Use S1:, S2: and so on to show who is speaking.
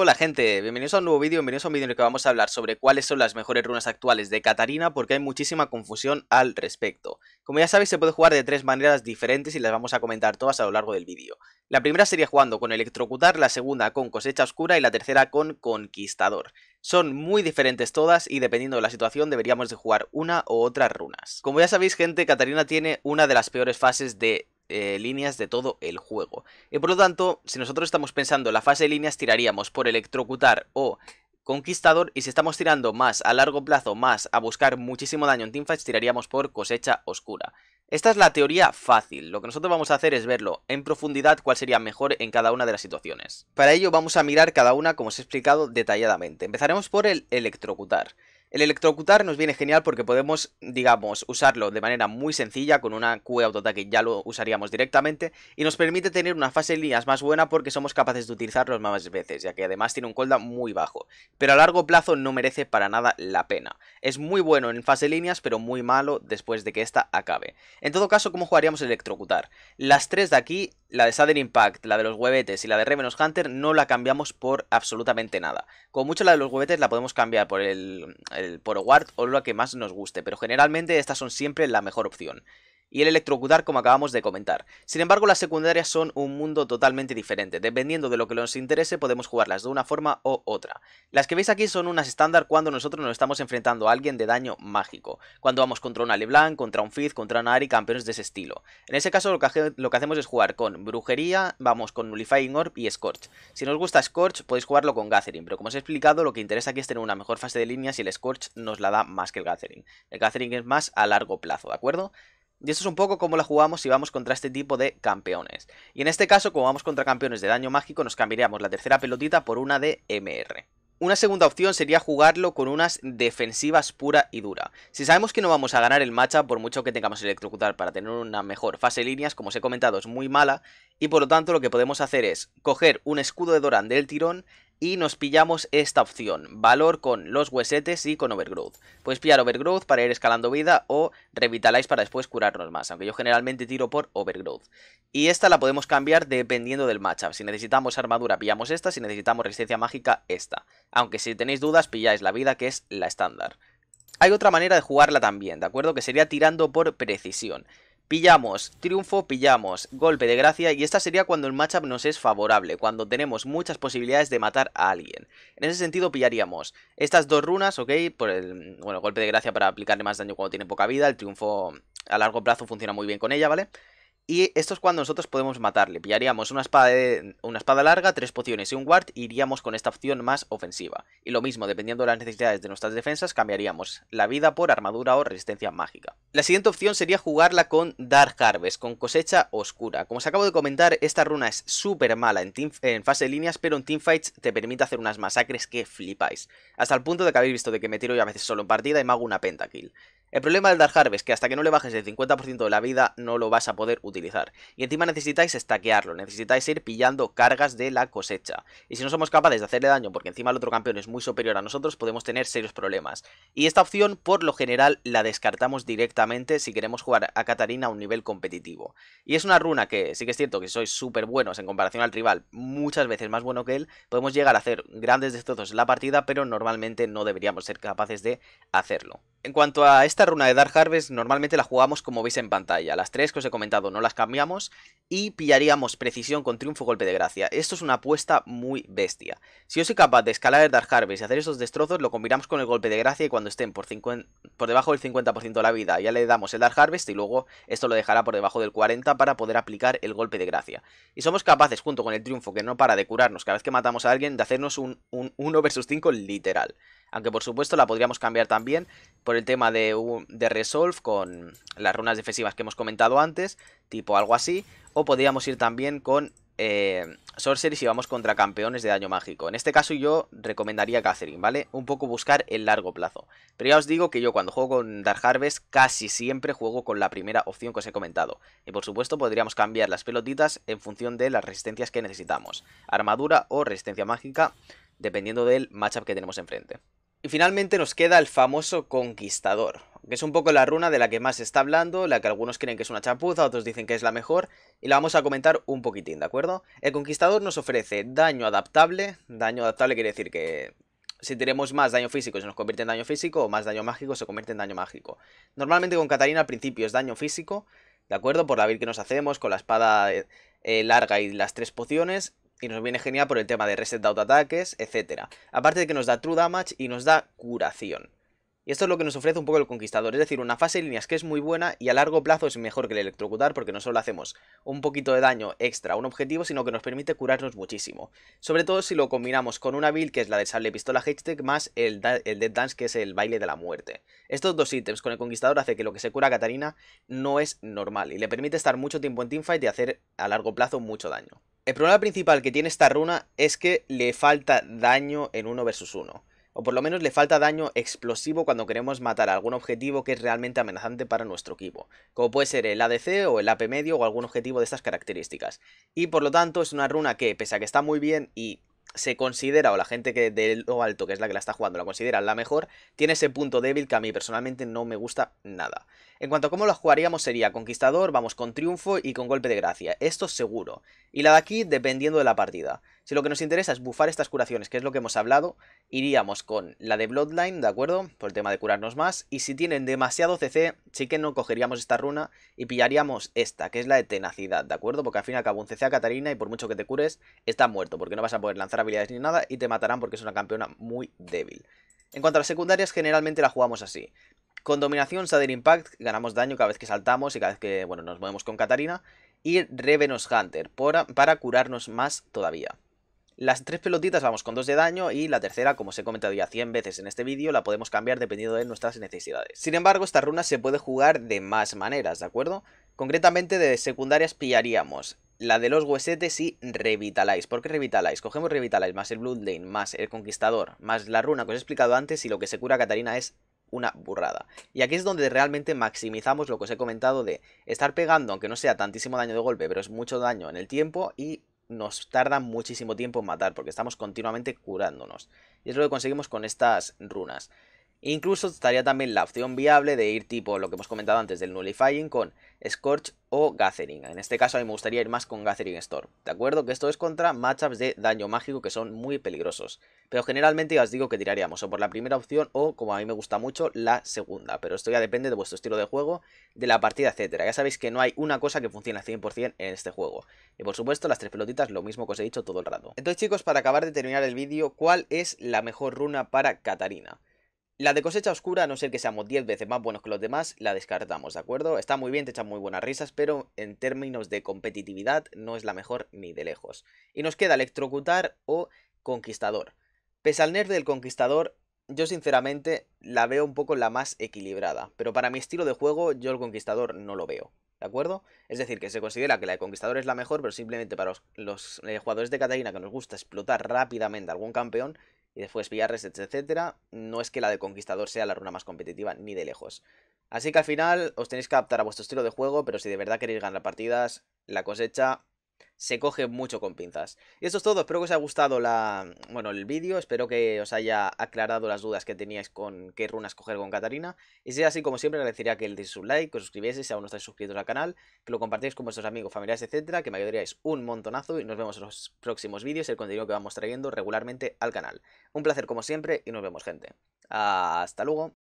S1: hola gente, bienvenidos a un nuevo vídeo, bienvenidos a un vídeo en el que vamos a hablar sobre cuáles son las mejores runas actuales de Katarina porque hay muchísima confusión al respecto. Como ya sabéis se puede jugar de tres maneras diferentes y las vamos a comentar todas a lo largo del vídeo. La primera sería jugando con electrocutar, la segunda con cosecha oscura y la tercera con conquistador. Son muy diferentes todas y dependiendo de la situación deberíamos de jugar una u otras runas. Como ya sabéis gente, Katarina tiene una de las peores fases de eh, líneas de todo el juego. Y por lo tanto, si nosotros estamos pensando en la fase de líneas, tiraríamos por electrocutar o conquistador y si estamos tirando más a largo plazo, más a buscar muchísimo daño en teamfights, tiraríamos por cosecha oscura. Esta es la teoría fácil, lo que nosotros vamos a hacer es verlo en profundidad cuál sería mejor en cada una de las situaciones. Para ello vamos a mirar cada una como os he explicado detalladamente. Empezaremos por el electrocutar. El electrocutar nos viene genial porque podemos, digamos, usarlo de manera muy sencilla con una Q de autoataque ya lo usaríamos directamente y nos permite tener una fase de líneas más buena porque somos capaces de utilizarlo más veces, ya que además tiene un cooldown muy bajo, pero a largo plazo no merece para nada la pena. Es muy bueno en fase de líneas, pero muy malo después de que esta acabe. En todo caso, ¿cómo jugaríamos el electrocutar? Las tres de aquí, la de Southern Impact, la de los huevetes y la de revenos Hunter, no la cambiamos por absolutamente nada. Con mucho la de los huevetes la podemos cambiar por el el PoroWard o lo que más nos guste, pero generalmente estas son siempre la mejor opción y el electrocutar como acabamos de comentar. Sin embargo, las secundarias son un mundo totalmente diferente. Dependiendo de lo que nos interese, podemos jugarlas de una forma o otra. Las que veis aquí son unas estándar cuando nosotros nos estamos enfrentando a alguien de daño mágico. Cuando vamos contra un Aleblanc, contra un Fizz, contra un Ari, campeones de ese estilo. En ese caso, lo que, lo que hacemos es jugar con Brujería, vamos con Nullifying Orb y Scorch. Si nos gusta Scorch, podéis jugarlo con Gathering, pero como os he explicado, lo que interesa aquí es tener una mejor fase de líneas y el Scorch nos la da más que el Gathering. El Gathering es más a largo plazo, ¿de acuerdo? Y esto es un poco como la jugamos si vamos contra este tipo de campeones. Y en este caso, como vamos contra campeones de daño mágico, nos cambiaríamos la tercera pelotita por una de MR. Una segunda opción sería jugarlo con unas defensivas pura y dura. Si sabemos que no vamos a ganar el matcha por mucho que tengamos electrocutar para tener una mejor fase líneas, como os he comentado, es muy mala, y por lo tanto lo que podemos hacer es coger un escudo de Doran del tirón y nos pillamos esta opción, valor con los huesetes y con overgrowth. Puedes pillar overgrowth para ir escalando vida o revitaláis para después curarnos más, aunque yo generalmente tiro por overgrowth. Y esta la podemos cambiar dependiendo del matchup, si necesitamos armadura pillamos esta, si necesitamos resistencia mágica esta, aunque si tenéis dudas pilláis la vida que es la estándar. Hay otra manera de jugarla también, ¿de acuerdo? Que sería tirando por precisión. Pillamos, triunfo, pillamos, golpe de gracia y esta sería cuando el matchup nos es favorable, cuando tenemos muchas posibilidades de matar a alguien. En ese sentido pillaríamos estas dos runas, ok, por el bueno, golpe de gracia para aplicarle más daño cuando tiene poca vida, el triunfo a largo plazo funciona muy bien con ella, ¿vale? vale y esto es cuando nosotros podemos matarle. Pillaríamos una espada, una espada larga, tres pociones y un ward. E iríamos con esta opción más ofensiva. Y lo mismo, dependiendo de las necesidades de nuestras defensas, cambiaríamos la vida por armadura o resistencia mágica. La siguiente opción sería jugarla con Dark Harvest, con cosecha oscura. Como os acabo de comentar, esta runa es súper mala en, fase de líneas, pero en teamfights te permite hacer unas masacres que flipáis. Hasta el punto de que habéis visto de que me tiro yo a veces solo en partida y me hago una pentakill. El problema del Dark Harvest es que hasta que no le bajes el 50% de la vida no lo vas a poder utilizar utilizar. Y encima necesitáis estaquearlo necesitáis ir pillando cargas de la cosecha. Y si no somos capaces de hacerle daño porque encima el otro campeón es muy superior a nosotros, podemos tener serios problemas. Y esta opción por lo general la descartamos directamente si queremos jugar a Katarina a un nivel competitivo. Y es una runa que sí que es cierto que sois súper buenos en comparación al rival, muchas veces más bueno que él, podemos llegar a hacer grandes destrozos en la partida, pero normalmente no deberíamos ser capaces de hacerlo. En cuanto a esta runa de Dark Harvest, normalmente la jugamos como veis en pantalla, las tres que os he comentado, ¿no? las cambiamos y pillaríamos precisión con triunfo golpe de gracia. Esto es una apuesta muy bestia. Si yo soy capaz de escalar el Dark Harvest y hacer esos destrozos, lo combinamos con el golpe de gracia y cuando estén por, por debajo del 50% de la vida ya le damos el Dark Harvest y luego esto lo dejará por debajo del 40% para poder aplicar el golpe de gracia. Y somos capaces, junto con el triunfo que no para de curarnos cada vez que matamos a alguien, de hacernos un, un 1 vs 5 literal. Aunque por supuesto la podríamos cambiar también por el tema de, de Resolve con las runas defensivas que hemos comentado antes, tipo algo así. O podríamos ir también con eh, Sorcery si vamos contra campeones de daño mágico. En este caso yo recomendaría Catherine, ¿vale? Un poco buscar el largo plazo. Pero ya os digo que yo cuando juego con Dark Harvest casi siempre juego con la primera opción que os he comentado. Y por supuesto podríamos cambiar las pelotitas en función de las resistencias que necesitamos. Armadura o resistencia mágica, dependiendo del matchup que tenemos enfrente. Y finalmente nos queda el famoso conquistador, que es un poco la runa de la que más se está hablando, la que algunos creen que es una chapuza, otros dicen que es la mejor, y la vamos a comentar un poquitín, ¿de acuerdo? El conquistador nos ofrece daño adaptable, daño adaptable quiere decir que si tenemos más daño físico se nos convierte en daño físico, o más daño mágico se convierte en daño mágico. Normalmente con Catarina al principio es daño físico, ¿de acuerdo? Por la build que nos hacemos, con la espada eh, eh, larga y las tres pociones, y nos viene genial por el tema de reset de autoataques, etc. Aparte de que nos da true damage y nos da curación. Y esto es lo que nos ofrece un poco el conquistador, es decir, una fase de líneas que es muy buena y a largo plazo es mejor que el electrocutar porque no solo hacemos un poquito de daño extra a un objetivo, sino que nos permite curarnos muchísimo. Sobre todo si lo combinamos con una build que es la de sable pistola hashtag más el, el Dead Dance que es el baile de la muerte. Estos dos ítems con el conquistador hace que lo que se cura a Katarina no es normal y le permite estar mucho tiempo en teamfight y hacer a largo plazo mucho daño. El problema principal que tiene esta runa es que le falta daño en 1 versus 1. O por lo menos le falta daño explosivo cuando queremos matar algún objetivo que es realmente amenazante para nuestro equipo. Como puede ser el ADC o el AP medio o algún objetivo de estas características. Y por lo tanto es una runa que, pese a que está muy bien y se considera, o la gente que de lo alto, que es la que la está jugando, la considera la mejor, tiene ese punto débil que a mí personalmente no me gusta nada. En cuanto a cómo la jugaríamos sería conquistador, vamos con triunfo y con golpe de gracia, esto seguro. Y la de aquí dependiendo de la partida. Si lo que nos interesa es bufar estas curaciones, que es lo que hemos hablado, iríamos con la de Bloodline, ¿de acuerdo? Por el tema de curarnos más. Y si tienen demasiado CC, sí que no cogeríamos esta runa y pillaríamos esta, que es la de Tenacidad, ¿de acuerdo? Porque al fin y al cabo un CC a Catarina y por mucho que te cures, está muerto, porque no vas a poder lanzar habilidades ni nada y te matarán porque es una campeona muy débil. En cuanto a las secundarias, generalmente la jugamos así. Con dominación, Sader Impact, ganamos daño cada vez que saltamos y cada vez que bueno, nos movemos con Catarina. Y revenos Hunter, para curarnos más todavía. Las tres pelotitas vamos con dos de daño y la tercera, como os he comentado ya 100 veces en este vídeo, la podemos cambiar dependiendo de nuestras necesidades. Sin embargo, esta runa se puede jugar de más maneras, ¿de acuerdo? Concretamente de secundarias pillaríamos la de los huesetes y Revitalize. ¿Por qué Revitalize? Cogemos Revitalize más el Bloodlane, más el Conquistador, más la runa que os he explicado antes y lo que se cura a Catarina es una burrada. Y aquí es donde realmente maximizamos lo que os he comentado de estar pegando, aunque no sea tantísimo daño de golpe, pero es mucho daño en el tiempo y nos tarda muchísimo tiempo en matar porque estamos continuamente curándonos. Y es lo que conseguimos con estas runas. Incluso estaría también la opción viable de ir tipo lo que hemos comentado antes del Nullifying con Scorch o Gathering. En este caso a mí me gustaría ir más con Gathering Storm. De acuerdo que esto es contra matchups de daño mágico que son muy peligrosos. Pero generalmente ya os digo que tiraríamos o por la primera opción o, como a mí me gusta mucho, la segunda. Pero esto ya depende de vuestro estilo de juego, de la partida, etcétera. Ya sabéis que no hay una cosa que funcione al 100% en este juego. Y por supuesto las tres pelotitas lo mismo que os he dicho todo el rato. Entonces chicos, para acabar de terminar el vídeo, ¿cuál es la mejor runa para Katarina? La de cosecha oscura, no ser que seamos 10 veces más buenos que los demás, la descartamos, ¿de acuerdo? Está muy bien, te echan muy buenas risas, pero en términos de competitividad no es la mejor ni de lejos. Y nos queda electrocutar o conquistador. Pese al nerf del conquistador, yo sinceramente la veo un poco la más equilibrada, pero para mi estilo de juego yo el conquistador no lo veo. ¿De acuerdo? Es decir, que se considera que la de Conquistador es la mejor, pero simplemente para los, eh, jugadores de Catalina que nos gusta explotar rápidamente algún campeón, y después pillar etcétera, no es que la de Conquistador sea la runa más competitiva, ni de lejos. Así que al final os tenéis que adaptar a vuestro estilo de juego, pero si de verdad queréis ganar partidas, la cosecha se coge mucho con pinzas. Y esto es todo, espero que os haya gustado la, mm, bueno, el vídeo, espero que os haya aclarado las dudas que teníais con qué runas coger con Katarina. Y si es así, como siempre, agradecería que le deis un like, que os suscribieseis si aún no estáis suscritos al canal, que lo compartáis con vuestros amigos, familiares, etcétera, que me ayudaríais un montonazo y nos vemos en los próximos vídeos, el contenido que vamos trayendo regularmente al canal. Un placer como siempre y nos vemos, gente. Hasta luego.